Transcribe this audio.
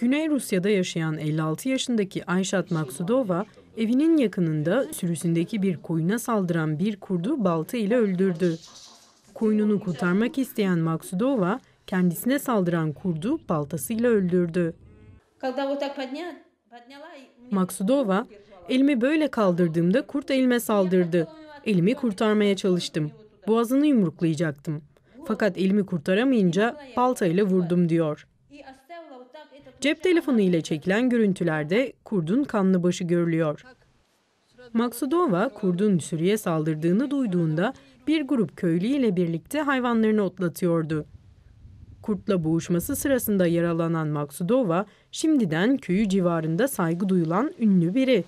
Güney Rusya'da yaşayan 56 yaşındaki Ayşat Maksudova, evinin yakınında sürüsündeki bir koyuna saldıran bir kurdu balta ile öldürdü. Koyununu kurtarmak isteyen Maksudova, kendisine saldıran kurdu baltasıyla öldürdü. Maksudova, elimi böyle kaldırdığımda kurt elime saldırdı. Elimi kurtarmaya çalıştım. Boğazını yumruklayacaktım. Fakat elimi kurtaramayınca baltayla vurdum diyor. Cep telefonu ile çekilen görüntülerde kurdun kanlı başı görülüyor. Maksudova, kurdun sürüye saldırdığını duyduğunda bir grup köylü ile birlikte hayvanlarını otlatıyordu. Kurtla boğuşması sırasında yaralanan Maksudova, şimdiden köyü civarında saygı duyulan ünlü biri.